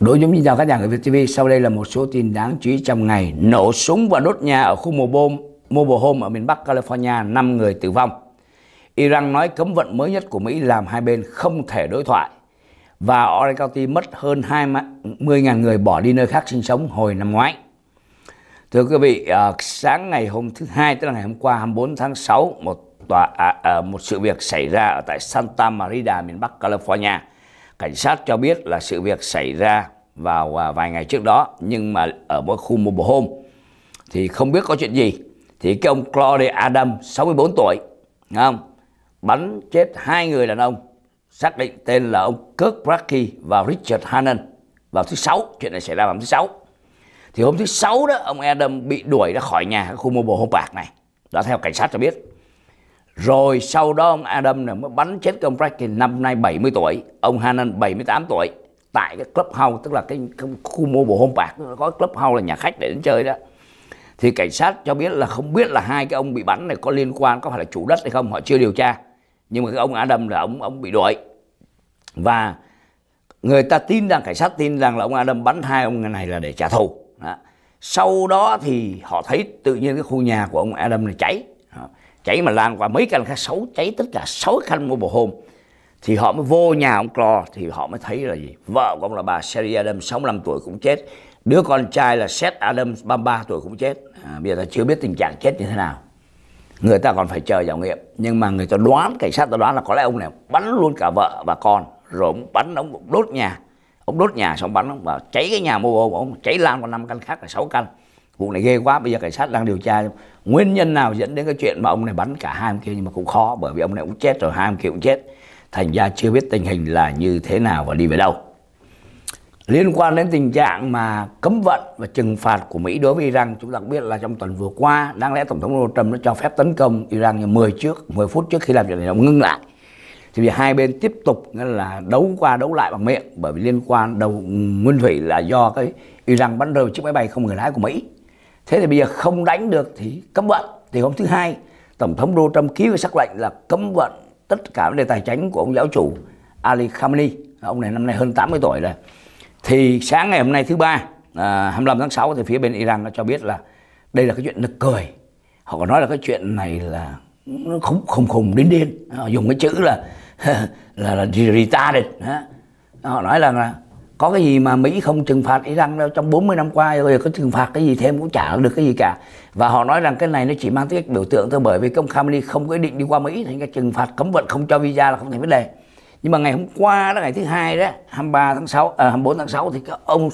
Đối dung xin chào các nhà người Việt TV. Sau đây là một số tin đáng chú ý trong ngày. Nổ súng và đốt nhà ở khu Mobile Mobile Home ở miền Bắc California, 5 người tử vong. Iran nói cấm vận mới nhất của Mỹ làm hai bên không thể đối thoại. Và Orange County mất hơn 20.000 người bỏ đi nơi khác sinh sống hồi năm ngoái. Thưa quý vị, à, sáng ngày hôm thứ Hai, tức là ngày hôm qua 24 tháng 6, một tòa à, à, một sự việc xảy ra ở tại Santa Maria miền Bắc California. Cảnh sát cho biết là sự việc xảy ra vào à, vài ngày trước đó nhưng mà ở một khu mobile home thì không biết có chuyện gì thì cái ông Claude Adam 64 tuổi đúng không bắn chết hai người đàn ông xác định tên là ông Kirk Brackey và Richard Hannon vào thứ sáu chuyện này xảy ra vào thứ sáu thì hôm thứ sáu đó ông Adam bị đuổi ra khỏi nhà khu mobile home park này đó theo cảnh sát cho biết rồi sau đó ông Adam này mới bắn chết ông Brackey năm nay 70 tuổi ông Hannon 78 tuổi tại cái club house tức là cái khu mua bộ hôm bạc có club house là nhà khách để đến chơi đó thì cảnh sát cho biết là không biết là hai cái ông bị bắn này có liên quan có phải là chủ đất hay không họ chưa điều tra nhưng mà cái ông Adam là ông ông bị đuổi và người ta tin rằng cảnh sát tin rằng là ông Adam bắn hai ông này là để trả thù đó. sau đó thì họ thấy tự nhiên cái khu nhà của ông Adam này cháy cháy mà lan qua mấy căn khác sáu cháy tất cả sáu căn mua bộ home thì họ mới vô nhà ông Clore thì họ mới thấy là gì vợ của ông là bà Sherry Adams 65 tuổi cũng chết đứa con trai là Seth Adams 33 tuổi cũng chết à, bây giờ ta chưa biết tình trạng chết như thế nào người ta còn phải chờ giảo nghiệm nhưng mà người ta đoán cảnh sát ta đoán là có lẽ ông này bắn luôn cả vợ và con rồi ông bắn ông đốt nhà ông đốt nhà xong bắn ông và cháy cái nhà mô của ông cháy lan qua năm căn khác là sáu căn vụ này ghê quá bây giờ cảnh sát đang điều tra nguyên nhân nào dẫn đến cái chuyện mà ông này bắn cả hai ông kia nhưng mà cũng khó bởi vì ông này cũng chết rồi hai ông kia cũng chết thành ra chưa biết tình hình là như thế nào và đi về đâu liên quan đến tình trạng mà cấm vận và trừng phạt của Mỹ đối với Iran chúng ta biết là trong tuần vừa qua đáng lẽ tổng thống Donald Trump đã cho phép tấn công Iran như 10 trước 10 phút trước khi làm việc này nó ngưng lại thì vì hai bên tiếp tục nghĩa là đấu qua đấu lại bằng miệng bởi vì liên quan đầu nguyên thủy là do cái Iran bắn rơi chiếc máy bay không người lái của Mỹ thế thì bây giờ không đánh được thì cấm vận thì hôm thứ hai tổng thống Donald Trump ký với sắc lệnh là cấm vận tất cả vấn đề tài chính của ông giáo chủ Ali Khamenei ông này năm nay hơn 80 tuổi rồi thì sáng ngày hôm nay thứ ba à, 25 tháng 6 thì phía bên Iran nó cho biết là đây là cái chuyện nực cười họ còn nói là cái chuyện này là nó khủng khủng khủng đến điên họ dùng cái chữ là là, là retarded họ nói là, là có cái gì mà Mỹ không trừng phạt Iran đâu trong 40 năm qua rồi có trừng phạt cái gì thêm cũng chả được cái gì cả và họ nói rằng cái này nó chỉ mang tính biểu tượng thôi bởi vì công Khamenei không có ý định đi qua Mỹ thì cái trừng phạt cấm vận không cho visa là không thành vấn đề nhưng mà ngày hôm qua đó ngày thứ hai đó 23 tháng 6 à, 24 tháng 6 thì cái ông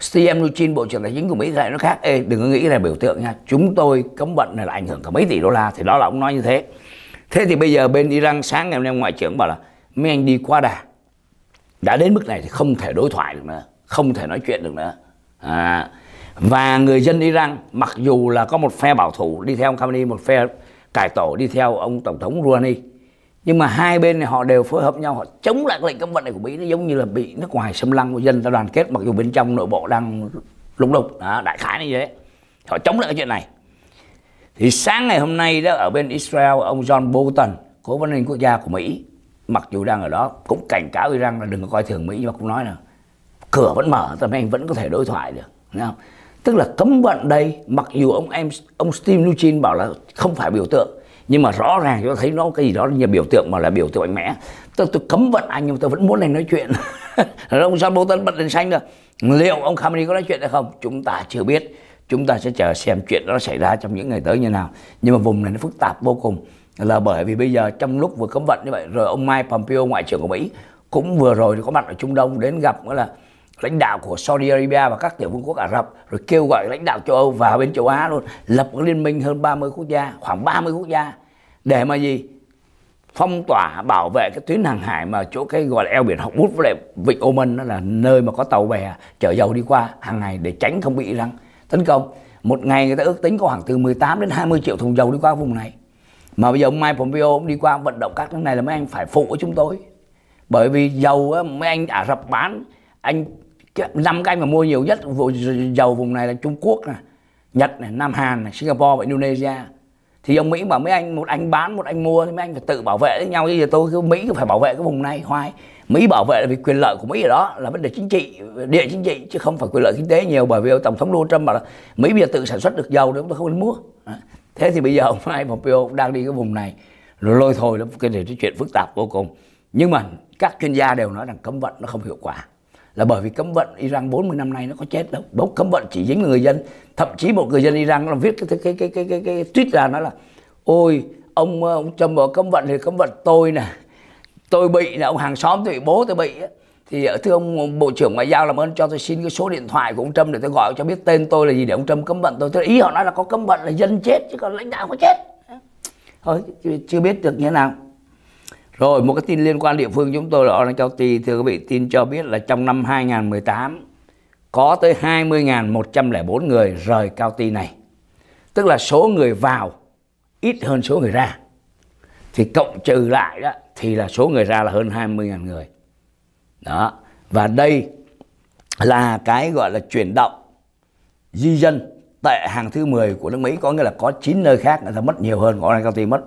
Steve Mnuchin bộ trưởng tài chính của Mỹ lại nó khác Ê, đừng có nghĩ là biểu tượng nha chúng tôi cấm vận này là ảnh hưởng cả mấy tỷ đô la thì đó là ông nói như thế thế thì bây giờ bên Iran sáng ngày hôm nay ngoại trưởng bảo là mấy anh đi qua đà đã đến mức này thì không thể đối thoại được nữa không thể nói chuyện được nữa à, và người dân Iran mặc dù là có một phe bảo thủ đi theo ông Khamenei một phe cải tổ đi theo ông tổng thống Rouhani nhưng mà hai bên này họ đều phối hợp nhau họ chống lại lệnh cấm vận này của Mỹ nó giống như là bị nước ngoài xâm lăng của dân ta đoàn kết mặc dù bên trong nội bộ đang lục đục đó, đại khái như thế họ chống lại cái chuyện này thì sáng ngày hôm nay đó ở bên Israel ông John Bolton cố vấn an ninh quốc gia của Mỹ mặc dù đang ở đó cũng cảnh cáo Iran là đừng có coi thường Mỹ nhưng mà cũng nói là cửa vẫn mở tầm anh vẫn có thể đối thoại được đúng không? tức là cấm vận đây mặc dù ông em ông Steve Mnuchin bảo là không phải biểu tượng nhưng mà rõ ràng chúng ta thấy nó cái gì đó là biểu tượng mà là biểu tượng mạnh mẽ tôi, tôi cấm vận anh nhưng tôi vẫn muốn anh nói chuyện ông John Bolton bật đèn xanh rồi liệu ông Khamenei có nói chuyện hay không chúng ta chưa biết chúng ta sẽ chờ xem chuyện đó xảy ra trong những ngày tới như nào nhưng mà vùng này nó phức tạp vô cùng là bởi vì bây giờ trong lúc vừa cấm vận như vậy rồi ông Mike Pompeo ngoại trưởng của Mỹ cũng vừa rồi có mặt ở Trung Đông đến gặp nữa là lãnh đạo của Saudi Arabia và các tiểu vương quốc Ả Rập rồi kêu gọi lãnh đạo châu Âu và bên châu Á luôn lập một liên minh hơn 30 quốc gia khoảng 30 quốc gia để mà gì phong tỏa bảo vệ cái tuyến hàng hải mà chỗ cái gọi là eo biển Hồng Bút với lại Vịnh Oman đó là nơi mà có tàu bè chở dầu đi qua hàng ngày để tránh không bị rằng tấn công một ngày người ta ước tính có khoảng từ 18 đến 20 triệu thùng dầu đi qua vùng này mà bây giờ ông Mike Pompeo ông đi qua vận động các nước này là mấy anh phải phụ chúng tôi bởi vì dầu á, mấy anh Ả Rập bán anh năm cái mà mua nhiều nhất dầu vùng này là Trung Quốc này, Nhật này, Nam Hàn này, Singapore và Indonesia thì ông Mỹ bảo mấy anh một anh bán một anh mua thì mấy anh phải tự bảo vệ với nhau chứ tôi Mỹ phải bảo vệ cái vùng này hoài Mỹ bảo vệ là vì quyền lợi của Mỹ ở đó là vấn đề chính trị địa chính trị chứ không phải quyền lợi kinh tế nhiều bởi vì ông tổng thống Donald Trump bảo là Mỹ bây giờ tự sản xuất được dầu nữa tôi không nên mua thế thì bây giờ ông Mike Pompeo đang đi cái vùng này rồi lôi thôi lắm cái này cái chuyện phức tạp vô cùng nhưng mà các chuyên gia đều nói rằng cấm vận nó không hiệu quả là bởi vì cấm vận Iran 40 năm nay nó có chết đâu bốc cấm vận chỉ dính người dân thậm chí một người dân Iran nó viết cái cái cái cái cái, cái, cái tweet ra nó là ôi ông ông Trump ở cấm vận thì cấm vận tôi nè tôi bị là ông hàng xóm tôi bị bố tôi bị thì ờ, thưa ông bộ trưởng ngoại giao làm ơn cho tôi xin cái số điện thoại của ông trump để tôi gọi cho biết tên tôi là gì để ông trump cấm vận tôi tôi ý họ nói là có cấm vận là dân chết chứ còn lãnh đạo có chết thôi chưa, biết được như thế nào rồi một cái tin liên quan địa phương chúng tôi là Orange County thưa quý vị tin cho biết là trong năm 2018 có tới 20.104 người rời county này. Tức là số người vào ít hơn số người ra. Thì cộng trừ lại đó thì là số người ra là hơn 20.000 người đó và đây là cái gọi là chuyển động di dân tệ hàng thứ 10 của nước Mỹ có nghĩa là có 9 nơi khác người ta mất nhiều hơn của Orange County mất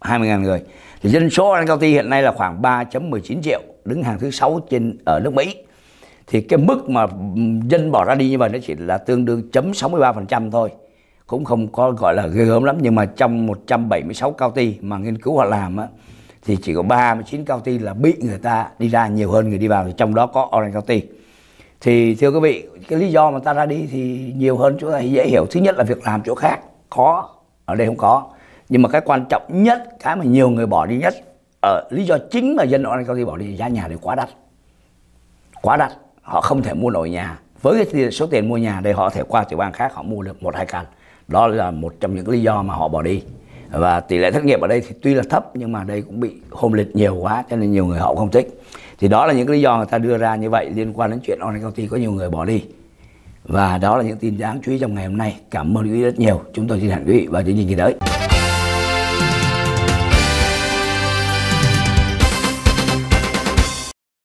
20.000 người thì dân số Orange County hiện nay là khoảng 3.19 triệu đứng hàng thứ 6 trên ở nước Mỹ thì cái mức mà dân bỏ ra đi như vậy nó chỉ là tương đương chấm 63% thôi cũng không có gọi là ghê gớm lắm nhưng mà trong 176 county mà nghiên cứu họ làm á, thì chỉ có 39 county là bị người ta đi ra nhiều hơn người đi vào thì trong đó có Orange County thì thưa quý vị cái lý do mà ta ra đi thì nhiều hơn chỗ này dễ hiểu thứ nhất là việc làm chỗ khác khó ở đây không có nhưng mà cái quan trọng nhất cái mà nhiều người bỏ đi nhất ở lý do chính mà dân Orange County bỏ đi giá nhà thì quá đắt quá đắt họ không thể mua nổi nhà với cái số tiền mua nhà đây họ có thể qua tiểu bang khác họ mua được một hai căn đó là một trong những lý do mà họ bỏ đi và tỷ lệ thất nghiệp ở đây thì tuy là thấp nhưng mà đây cũng bị hôn lịch nhiều quá cho nên nhiều người họ không thích thì đó là những cái lý do người ta đưa ra như vậy liên quan đến chuyện online công ty có nhiều người bỏ đi và đó là những tin đáng chú ý trong ngày hôm nay cảm ơn quý vị rất nhiều chúng tôi xin hẹn quý vị vào chương trình kỳ tới